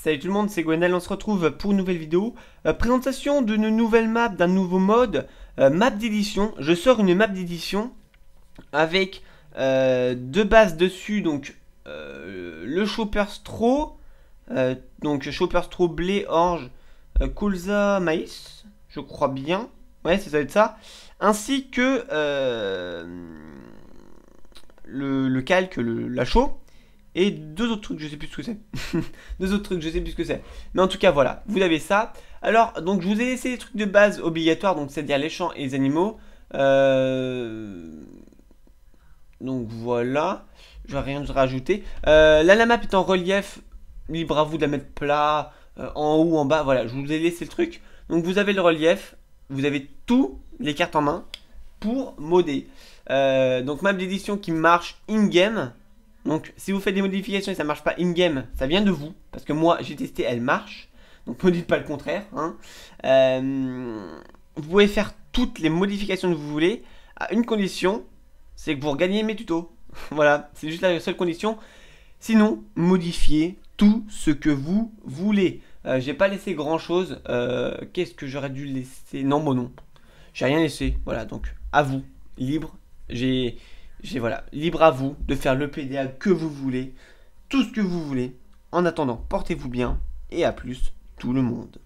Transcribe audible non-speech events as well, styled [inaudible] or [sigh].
Salut tout le monde, c'est Gwenel, on se retrouve pour une nouvelle vidéo. Euh, présentation d'une nouvelle map, d'un nouveau mode, euh, map d'édition. Je sors une map d'édition avec euh, deux bases dessus, donc le Chopper Straw, donc Chopper Straw, blé, orge, colza, maïs, je crois bien. Ouais, ça doit être ça. Ainsi que le, calque, la chaux. Et deux autres trucs, je sais plus ce que c'est. [laughs] deux autres trucs, je sais plus ce que c'est. Mais en tout cas, voilà, vous avez ça. Alors, donc, je vous ai laissé les trucs de base obligatoires, donc c'est-à-dire les champs et les animaux. Euh, donc voilà, je vais rien rajouter. Euh, là, la map est en relief, libre à vous de la mettre plat, euh, en haut, en bas. Voilà, je vous ai laissé le truc. Donc vous avez le relief, vous avez tous les cartes en main pour modder. donc map d'édition qui marche in-game. Donc si vous faites des modifications et ça marche pas in-game, ça vient de vous. Parce que moi j'ai testé, elle marche. Donc [laughs] ne me dites pas le contraire. Hein. Euh, vous pouvez faire toutes les modifications que vous voulez à une condition, c'est que vous regagnez mes tutos. [laughs] voilà, c'est juste la seule condition. Sinon, modifiez tout ce que vous voulez. Je euh, j'ai pas laissé grand chose. Euh, qu'est-ce que j'aurais dû laisser Non, bon non. J'ai rien laissé. Voilà, donc à vous, libre. J'ai j'ai voilà, libre à vous de faire le PDA que vous voulez, tout ce que vous voulez. En attendant, portez-vous bien et à plus tout le monde.